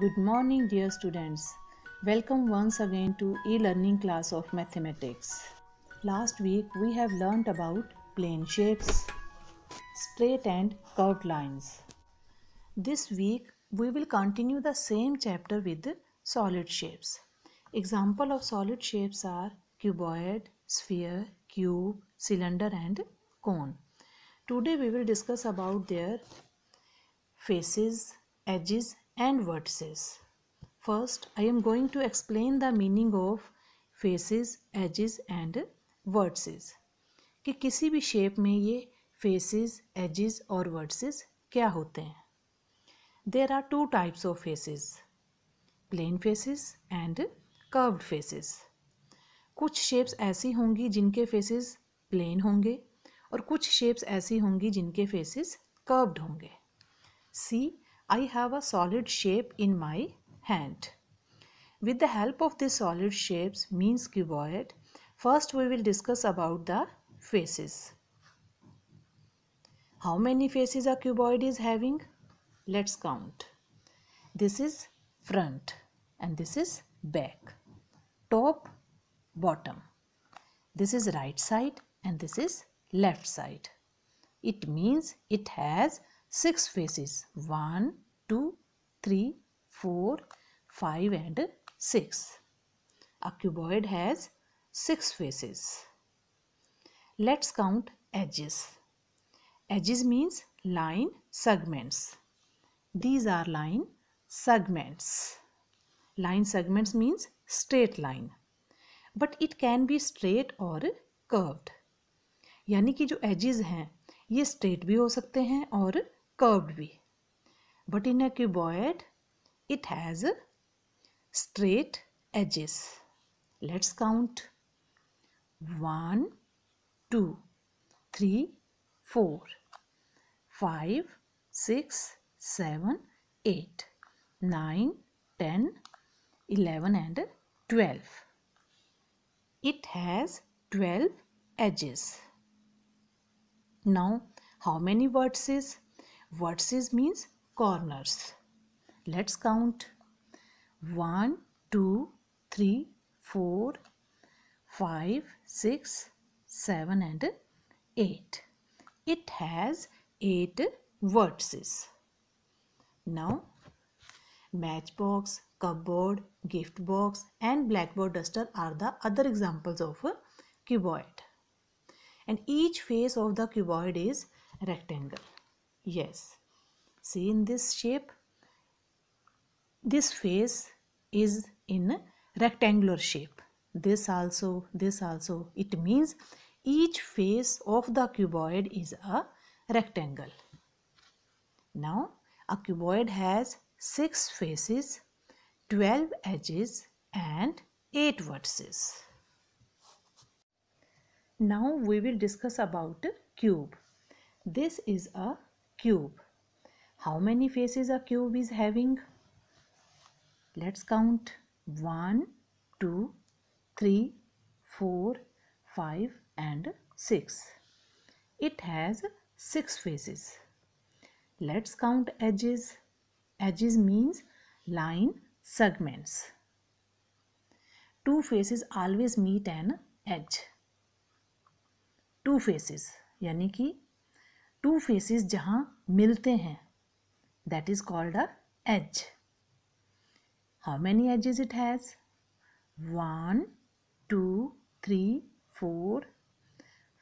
Good morning, dear students. Welcome once again to e learning class of mathematics. Last week we have learnt about plane shapes, straight and curved lines. This week we will continue the same chapter with solid shapes. Example of solid shapes are cuboid, sphere, cube, cylinder and cone. Today we will discuss about their faces, edges and vertices. First I am going to explain the meaning of faces, edges and vertices. कि किसी भी shape में ये faces edges और वर्ड्सेस क्या होते हैं there are two types of faces plane faces and curved faces कुछ शेप्स ऐसी होंगी जिनके फेसेस प्लेन होंगे और कुछ शेप्स ऐसी होंगी जिनके फेसेस कर्व्ड होंगे सी I have a solid shape in my hand. With the help of the solid shapes means cuboid, first we will discuss about the faces. How many faces a cuboid is having? Let's count. This is front and this is back. Top, bottom. This is right side and this is left side. It means it has six faces 1 2 3 4 5 and 6 a cuboid has six faces let's count edges edges means line segments these are line segments line segments means straight line but it can be straight or curved यानी कि जो edges हैं ये straight भी हो सकते हैं और curved way. But in a cuboid, it has straight edges. Let's count 1, 2, 3, 4, 5, 6, 7, 8, 9, 10, 11 and 12. It has 12 edges. Now, how many vertices? vertices means corners let's count 1 2 3 4 5 6 7 and 8 it has 8 vertices now matchbox cupboard gift box and blackboard duster are the other examples of a cuboid and each face of the cuboid is rectangle Yes. See in this shape, this face is in rectangular shape. This also, this also. It means each face of the cuboid is a rectangle. Now, a cuboid has 6 faces, 12 edges and 8 vertices. Now we will discuss about cube. This is a cube how many faces a cube is having let's count 1 2 3 4 5 and 6 it has 6 faces let's count edges edges means line segments two faces always meet an edge two faces यानी कि to faces जहाँ मिलते हैं that is called a edge how many edges it has one two three four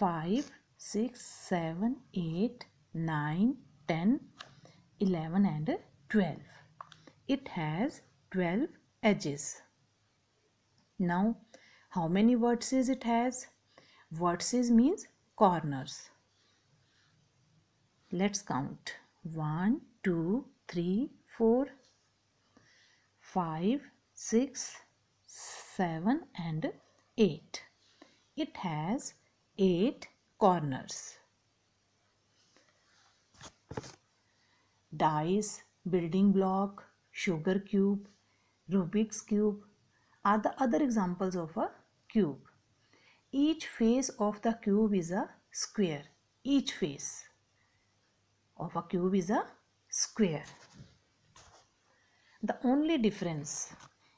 five six seven eight nine ten eleven and twelve it has twelve how now vertex is it has vertex is means corners Let's count. 1, 2, 3, 4, 5, 6, 7 and 8. It has 8 corners. Dice, building block, sugar cube, Rubik's cube are the other examples of a cube. Each face of the cube is a square. Each face of a cube is a square. The only difference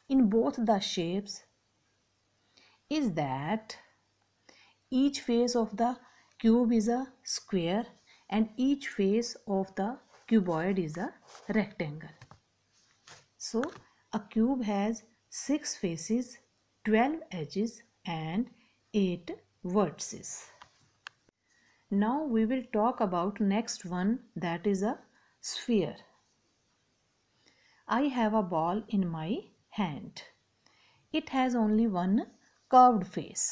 in both the shapes is that each face of the cube is a square and each face of the cuboid is a rectangle. So a cube has 6 faces, 12 edges and 8 vertices now we will talk about next one that is a sphere i have a ball in my hand it has only one curved face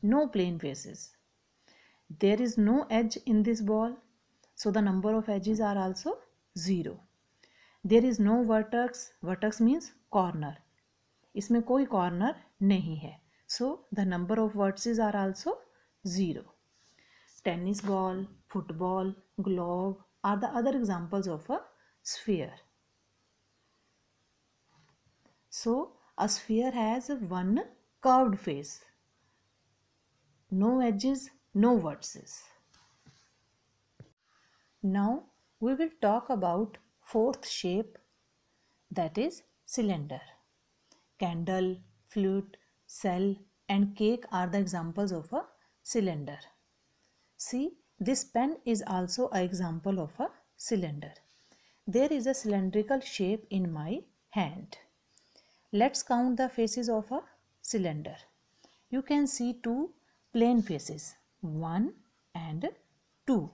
no plane faces there is no edge in this ball so the number of edges are also 0 there is no vertex vertex means corner इसमें कोई corner नहीं है so the number of vertices are also 0 tennis ball, football, globe are the other examples of a sphere. So, a sphere has one curved face, no edges, no vertices. Now, we will talk about fourth shape that is cylinder. Candle, flute, cell and cake are the examples of a cylinder. See, this pen is also an example of a cylinder. There is a cylindrical shape in my hand. Let's count the faces of a cylinder. You can see two plane faces, 1 and 2.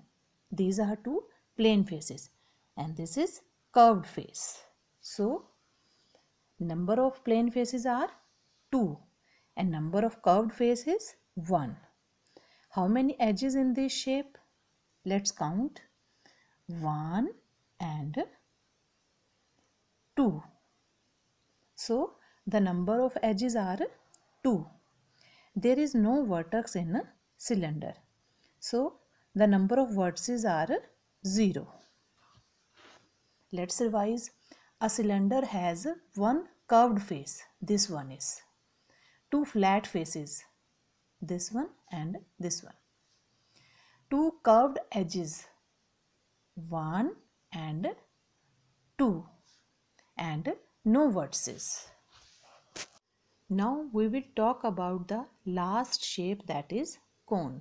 These are two plane faces and this is curved face. So, number of plane faces are 2 and number of curved faces 1. How many edges in this shape? Let's count. 1 and 2. So, the number of edges are 2. There is no vertex in a cylinder. So, the number of vertices are 0. Let's revise. A cylinder has one curved face. This one is. Two flat faces this one and this one. Two curved edges 1 and 2 and no vertices. Now we will talk about the last shape that is cone.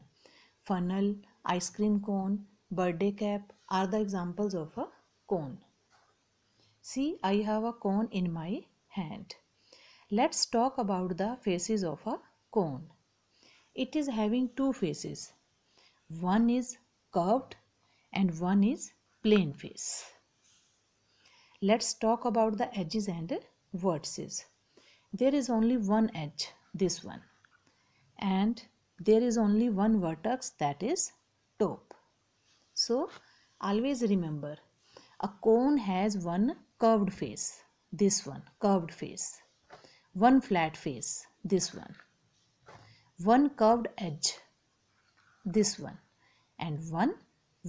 Funnel, ice cream cone, birthday cap are the examples of a cone. See I have a cone in my hand. Let's talk about the faces of a cone it is having two faces one is curved and one is plain face let's talk about the edges and vertices there is only one edge this one and there is only one vertex that is top so always remember a cone has one curved face this one curved face one flat face this one one curved edge this one and one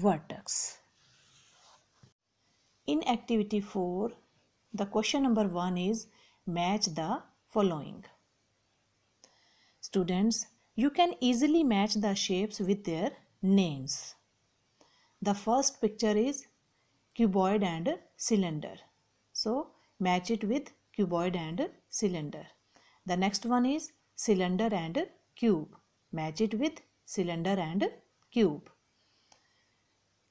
vertex in activity 4 the question number 1 is match the following students you can easily match the shapes with their names the first picture is cuboid and cylinder so match it with cuboid and cylinder the next one is cylinder and cube. Match it with cylinder and cube.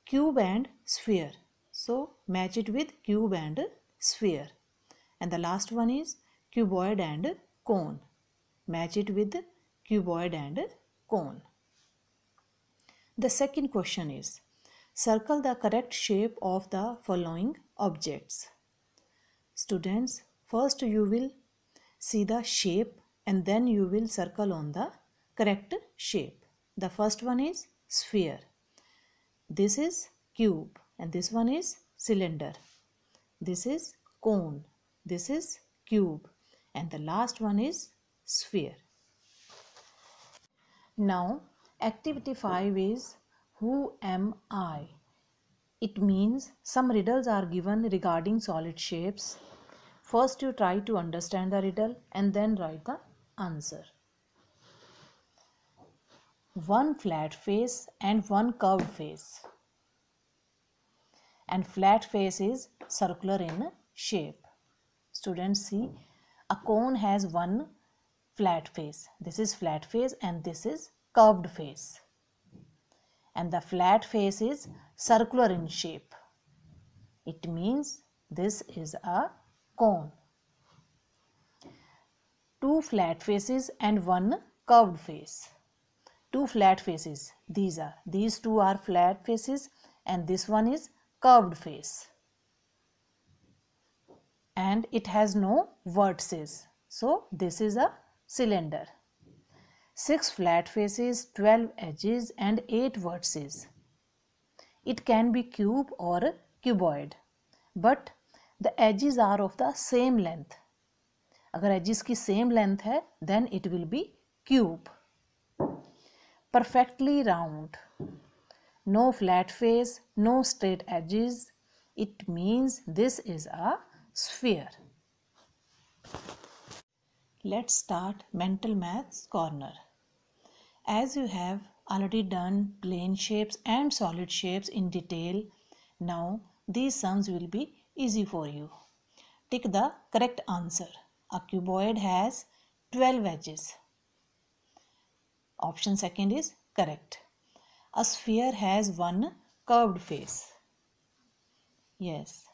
Cube and sphere. So match it with cube and sphere. And the last one is cuboid and cone. Match it with cuboid and cone. The second question is circle the correct shape of the following objects. Students, first you will see the shape and then you will circle on the correct shape. The first one is sphere. This is cube and this one is cylinder. This is cone. This is cube and the last one is sphere. Now activity 5 is who am I? It means some riddles are given regarding solid shapes. First you try to understand the riddle and then write the answer one flat face and one curved face and flat face is circular in shape students see a cone has one flat face this is flat face and this is curved face and the flat face is circular in shape it means this is a cone two flat faces and one curved face two flat faces these are these two are flat faces and this one is curved face and it has no vertices so this is a cylinder 6 flat faces 12 edges and 8 vertices it can be cube or cuboid but the edges are of the same length अगर edges की same length then it will be cube perfectly round. No flat face, no straight edges. It means this is a sphere. Let's start mental maths corner. As you have already done plane shapes and solid shapes in detail, now these sums will be easy for you. Take the correct answer. A cuboid has 12 edges. Option second is correct. A sphere has one curved face. Yes.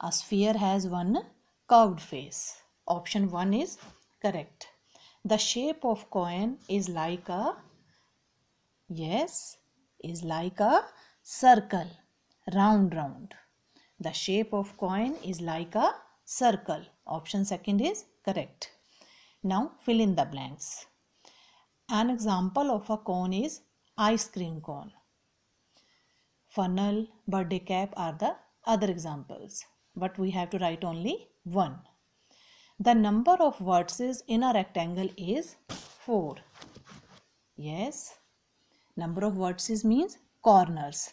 A sphere has one curved face. Option 1 is correct. The shape of coin is like a yes is like a circle round round. The shape of coin is like a circle. Option second is correct. Now fill in the blanks. An example of a cone is ice cream cone. Funnel, birthday cap are the other examples. But we have to write only one. The number of vertices in a rectangle is 4. Yes. Number of vertices means corners.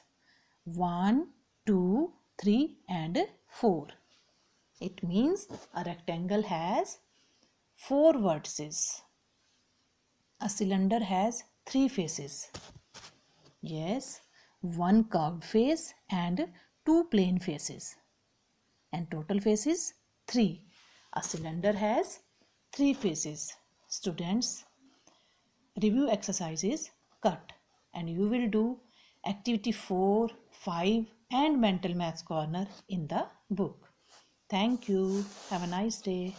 1, 2, 3 and 4. It means a rectangle has 4 vertices a cylinder has three faces. Yes, one curved face and two plane faces. And total faces three. A cylinder has three faces. Students, review exercises cut and you will do activity 4, 5 and mental maths corner in the book. Thank you. Have a nice day.